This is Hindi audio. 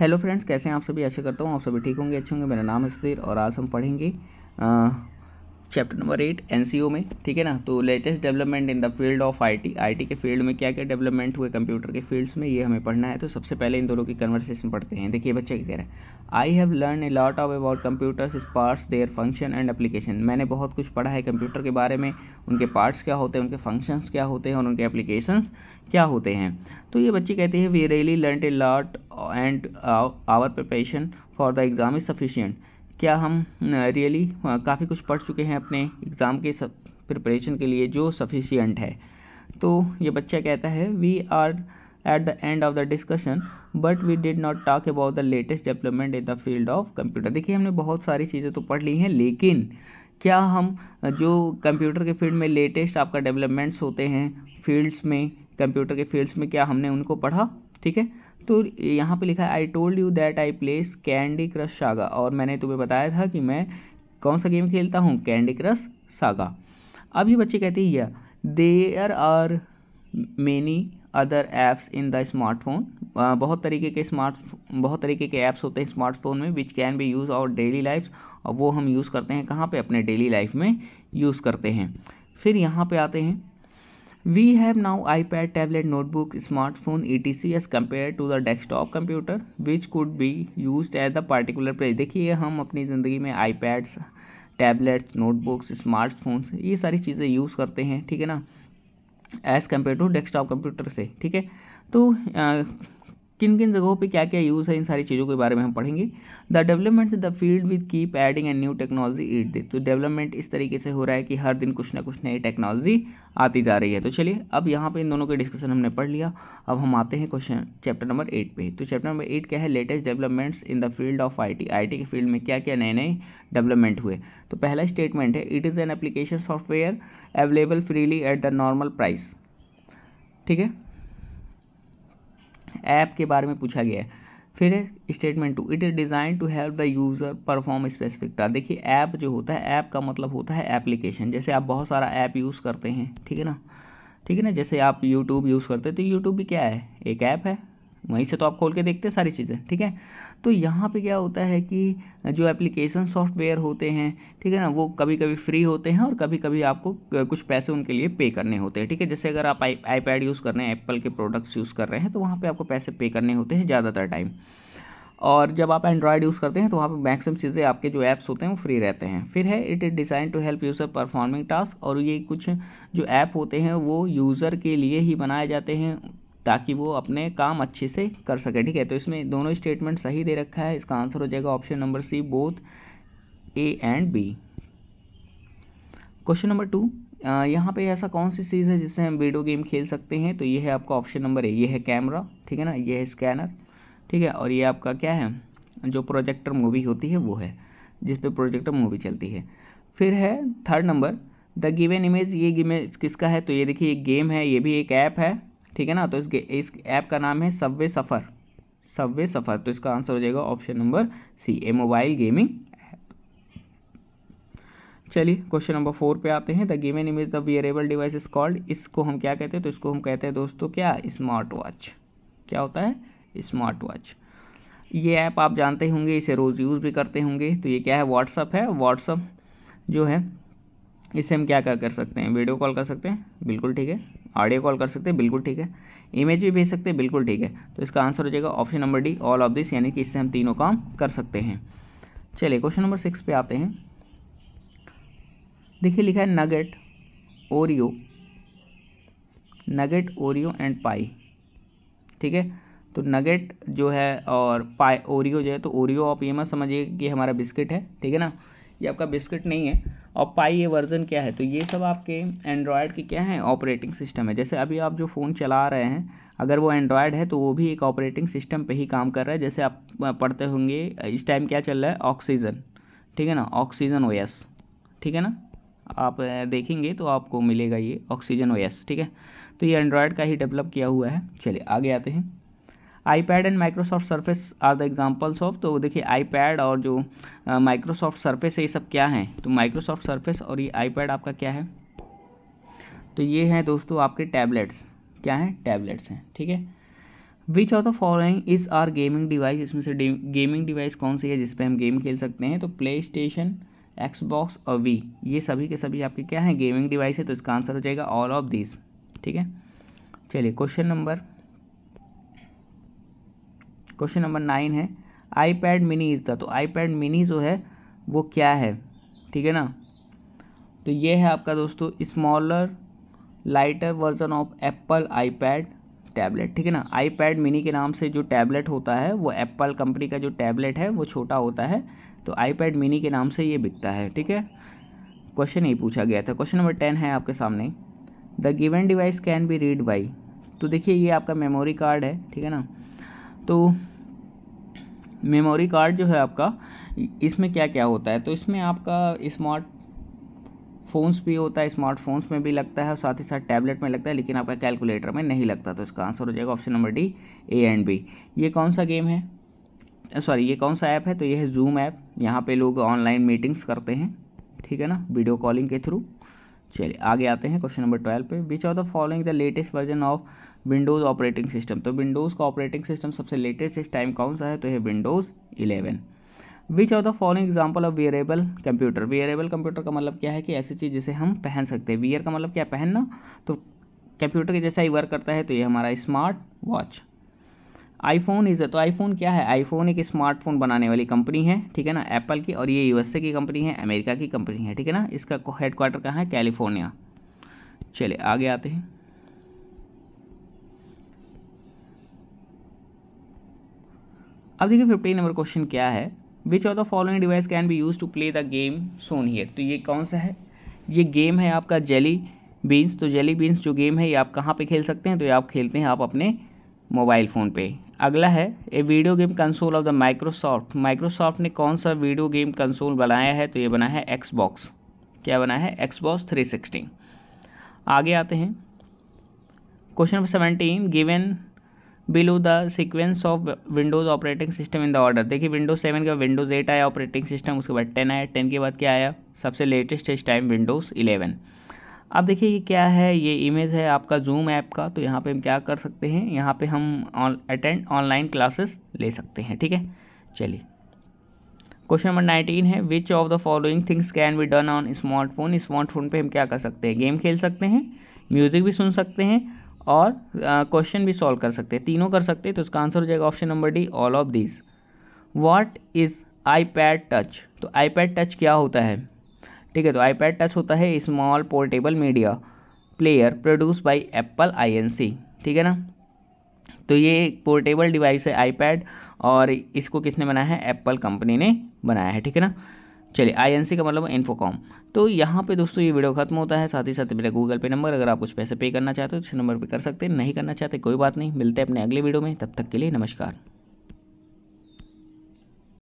हेलो फ्रेंड्स कैसे हैं आप सभी ऐसे करता हूँ आप सभी ठीक होंगे अच्छे होंगे मेरा नाम है सुधीर और आज हम पढ़ेंगे चैप्टर नंबर एट एन में ठीक है ना तो latest development in the field of IT IT के फील्ड में क्या क्या डेवलपमेंट हुए कंप्यूटर के फील्ड्स में ये हमें पढ़ना है तो सबसे पहले इन दोनों की कन्वर्सेशन पढ़ते हैं देखिए बच्चे क्या कह रहे हैं I have learn a lot of about computers parts their function and application मैंने बहुत कुछ पढ़ा है कंप्यूटर के बारे में उनके पार्ट्स क्या होते हैं उनके फंक्शंस क्या होते हैं और उनके एप्लीकेशन क्या होते हैं तो ये बच्चे कहते हैं we really learn a lot and our preparation for the exam is sufficient क्या हम रियली uh, really, uh, काफ़ी कुछ पढ़ चुके हैं अपने एग्ज़ाम के प्रिपरेशन के लिए जो सफिशियंट है तो ये बच्चा कहता है we are at the end of the discussion but we did not talk about the latest development in the field of computer देखिए हमने बहुत सारी चीज़ें तो पढ़ ली हैं लेकिन क्या हम uh, जो कंप्यूटर के फील्ड में लेटेस्ट आपका डेवलपमेंट्स होते हैं फील्ड्स में कंप्यूटर के फील्ड्स में क्या हमने उनको पढ़ा ठीक है तो यहाँ पे लिखा है I told you that I place Candy Crush Saga और मैंने तुम्हें बताया था कि मैं कौन सा गेम खेलता हूँ कैंडी क्रश सागा अब ये बच्चे कहते हैं यह there are many other apps in the smartphone बहुत तरीके के स्मार्ट बहुत तरीके के ऐप्स होते हैं स्मार्टफोन में which can be use our daily life और वो हम यूज़ करते हैं कहाँ पे अपने डेली लाइफ में यूज़ करते हैं फिर यहाँ पे आते हैं We have now iPad, tablet, notebook, smartphone, etc. as compared to the desktop computer which could be used at the particular place. देखिए हम अपनी ज़िंदगी में iPads, tablets, notebooks, smartphones ये सारी चीज़ें यूज़ करते हैं ठीक है ना As compared to desktop computer से ठीक है तो किन किन जगहों पे क्या क्या यूज़ है इन सारी चीज़ों के बारे में हम पढ़ेंगे the development the field with keep adding and new technology it they तो डेवलपमेंट इस तरीके से हो रहा है कि हर दिन कुछ ना कुछ नई टेक्नोलॉजी आती जा रही है तो चलिए अब यहाँ पे इन दोनों का डिस्कशन हमने पढ़ लिया अब हम आते हैं क्वेश्चन चैप्टर नंबर एट पे तो चैप्टर नंबर एट क्या है latest developments in the field of I T I T के फील्ड में क्या क्या नए नए डेवलपमेंट हुए तो पहला स्टेटमेंट है it is an application software available freely at the normal price ठीक है ऐप के बारे में पूछा गया है फिर है statement two it is design to help the user perform specific task देखिए ऐप जो होता है ऐप का मतलब होता है एप्लीकेशन जैसे आप बहुत सारा ऐप यूज़ करते हैं ठीक है ना ठीक है ना जैसे आप यूट्यूब यूज़ करते हैं तो यूट्यूब भी क्या है एक ऐप है वहीं से तो आप खोल के देखते हैं सारी चीज़ें ठीक है तो यहाँ पे क्या होता है कि जो एप्लीकेशन सॉफ्टवेयर होते हैं ठीक है ना वो कभी कभी फ्री होते हैं और कभी कभी आपको कुछ पैसे उनके लिए पे करने होते हैं ठीक है जैसे अगर आप आई आईपैड यूज़ कर रहे हैं एप्पल के प्रोडक्ट्स यूज़ कर रहे हैं तो वहाँ पर आपको पैसे पे करने होते हैं ज़्यादातर टाइम और जब आप एंड्रॉयड यूज़ करते हैं तो वहाँ पर मैक्सिमम चीज़ें आपके जो ऐप्स होते हैं वो फ्री रहते हैं फिर है it is design to help user performing task और ये कुछ जो ऐप होते हैं वो यूज़र के लिए ही बनाए जाते हैं ताकि वो अपने काम अच्छे से कर सके ठीक है तो इसमें दोनों स्टेटमेंट सही दे रखा है इसका आंसर हो जाएगा option number C both A and B question number two यहाँ पे ऐसा कौन सी चीज़ है जिससे हम वीडियो गेम खेल सकते हैं तो ये है आपका ऑप्शन नंबर ए ये है कैमरा ठीक है ना ये है स्कैनर ठीक है और ये आपका क्या है जो प्रोजेक्टर मूवी होती है वो है जिस पे प्रोजेक्टर मूवी चलती है फिर है third number the given image ये इमेज किसका है तो ये देखिए एक गेम है ये भी एक ऐप है ठीक है ना तो इसके इस ऐप का नाम है सबवे सफ़र सबवे सफ़र तो इसका आंसर हो जाएगा option number C a mobile gaming चलिए क्वेश्चन नंबर फोर पे आते हैं the given image the wearable device is called इसको हम क्या कहते हैं तो इसको हम कहते हैं दोस्तों क्या स्मार्ट वॉच क्या होता है स्मार्ट वॉच ये ऐप आप जानते होंगे इसे रोज़ यूज़ भी करते होंगे तो ये क्या है व्हाट्सअप है व्हाट्सअप जो है इसे हम क्या क्या कर सकते हैं वीडियो कॉल कर सकते हैं बिल्कुल ठीक है ऑडियो कॉल कर सकते हैं बिल्कुल ठीक है इमेज भी भेज सकते हैं बिल्कुल ठीक है तो इसका आंसर हो जाएगा option number D all of this यानी कि इससे हम तीनों काम कर सकते हैं चलिए क्वेश्चन नंबर सिक्स पे आते हैं देखिए लिखा है Nougat Oreo Nougat Oreo and Pie ठीक है तो नगेट जो है और पाई ओरियो जो है तो ओरियो आप ये मत समझिए कि हमारा बिस्किट है ठीक है ना ये आपका बिस्किट नहीं है और पाई ये वर्जन क्या है तो ये सब आपके एंड्रॉयड के क्या है ऑपरेटिंग सिस्टम है जैसे अभी आप जो फ़ोन चला रहे हैं अगर वो एंड्रॉयड है तो वो भी एक ऑपरेटिंग सिस्टम पे ही काम कर रहा है जैसे आप पढ़ते होंगे इस टाइम क्या चल रहा है ऑक्सीजन ठीक है ना ऑक्सीजन ओ ठीक है ना आप देखेंगे तो आपको मिलेगा ये ऑक्सीजन ओ ठीक है तो ये एंड्रॉयड का ही डेवलप किया हुआ है चलिए आगे आते हैं iPad and Microsoft Surface are the examples of तो देखिए आईपैड और जो माइक्रोसॉफ्ट सर्फेस है ये सब क्या है तो माइक्रोसॉफ्ट सर्फेस और ये आईपैड आपका क्या है तो ये है दोस्तों आपके टैबलेट्स क्या हैं टैबलेट्स हैं ठीक है which of the following is are gaming device इसमें से गेमिंग डिवाइस कौन सी है जिसपे हम गेम खेल सकते हैं तो प्ले स्टेशन एक्सबॉक्स और वी ये सभी के सभी आपके क्या हैं गेमिंग डिवाइस है तो इसका आंसर हो जाएगा ऑल ऑफ दिस ठीक है चलिए question number question number nine है iPad mini is the तो आई पैड मिनी जो है वो क्या है ठीक है ना तो ये है आपका दोस्तों smaller lighter version of Apple iPad tablet ठीक है ना आई पैड मिनी के नाम से जो टैबलेट होता है वो एप्पल कंपनी का जो टैबलेट है वो छोटा होता है तो आई पैड मिनी के नाम से ये बिकता है ठीक है क्वेश्चन ये पूछा गया था क्वेश्चन नंबर टेन है आपके सामने the given device can be read by तो देखिए ये आपका मेमोरी कार्ड है ठीक है ना तो मेमोरी कार्ड जो है आपका इसमें क्या क्या होता है तो इसमें आपका स्मार्ट फ़ोन्स भी होता है स्मार्टफोन्स में भी लगता है और साथ ही साथ टैबलेट में लगता है लेकिन आपका कैलकुलेटर में नहीं लगता तो इसका आंसर हो जाएगा option number D A and B ये कौन सा गेम है सॉरी ये कौन सा ऐप है तो ये है जूम ऐप यहाँ पे लोग ऑनलाइन मीटिंग्स करते हैं ठीक है ना वीडियो कॉलिंग के थ्रू चलिए आगे आते हैं क्वेश्चन नंबर ट्वेल्व पे which of the following the latest version of Windows operating system तो विंडोज़ का ऑपरेटिंग सिस्टम सबसे लेटेस्ट इस टाइम कौन सा है तो है Windows eleven which of the following example of wearable computer wearable computer का मतलब क्या है कि ऐसी चीज़ जिसे हम पहन सकते हैं वियर का मतलब क्या पहनना तो कंप्यूटर के जैसा ही वर्क करता है तो ये हमारा स्मार्ट वॉच आईफोन इज़ तो आईफोन क्या है आईफोन एक स्मार्टफोन बनाने वाली कंपनी है ठीक है ना एप्पल की और ये यूएसए की कंपनी है अमेरिका की कंपनी है ठीक है ना इसका हेडक्वार्टर कहाँ है कैलिफोर्निया चलिए आगे आते हैं अब देखिए फिफ्टीन नंबर क्वेश्चन क्या है which of the following device can be use to play the game shown here तो ये कौन सा है ये गेम है आपका जेली बीन्स तो जेली बीन्स जो गेम है ये आप कहाँ पे खेल सकते हैं तो ये आप खेलते हैं आप अपने मोबाइल फ़ोन पे अगला है a video game console of the Microsoft Microsoft ने कौन सा वीडियो गेम कंसोल बनाया है तो ये बना है एक्सबॉक्स क्या बना है एक्सबॉक्स थ्री सिक्सटीन आगे आते हैं question number seventeen given below the sequence of Windows operating system in the order देखिए विंडोज़ सेवन के बाद विंडोज़ एट आया ऑपरेटिंग सिस्टम उसके बाद टेन आया टेन के बाद क्या आया सबसे लेटेस्ट इस टाइम विंडोज़ इलेवन अब देखिए ये क्या है ये इमेज है आपका जूम ऐप का तो यहाँ पे हम क्या कर सकते हैं यहाँ पे हम अटेंड ऑनलाइन क्लासेस ले सकते हैं ठीक है चलिए क्वेश्चन नंबर नाइनटीन है which of the following things can be done on smartphone smartphone पे हम क्या कर सकते हैं गेम खेल सकते हैं म्यूज़िक भी सुन सकते हैं और क्वेश्चन भी सॉल्व कर सकते हैं तीनों कर सकते हैं तो इसका आंसर हो जाएगा option number D all of this what is iPad touch तो आईपैड टच क्या होता है ठीक है तो आईपैड टच होता है small portable media player produce by Apple Inc ठीक है ना तो ये पोर्टेबल डिवाइस है आईपैड और इसको किसने बनाया है एप्पल कंपनी ने बनाया है ठीक है ना चलिए आईएनसी का मतलब इन्फोकॉम तो यहाँ पे दोस्तों ये वीडियो खत्म होता है साथ ही साथ मेरा गूगल पे नंबर अगर आप कुछ पैसे पे करना चाहते हो तो इस नंबर पर कर सकते हैं नहीं करना चाहते कोई बात नहीं मिलते हैं अपने अगले वीडियो में तब तक के लिए नमस्कार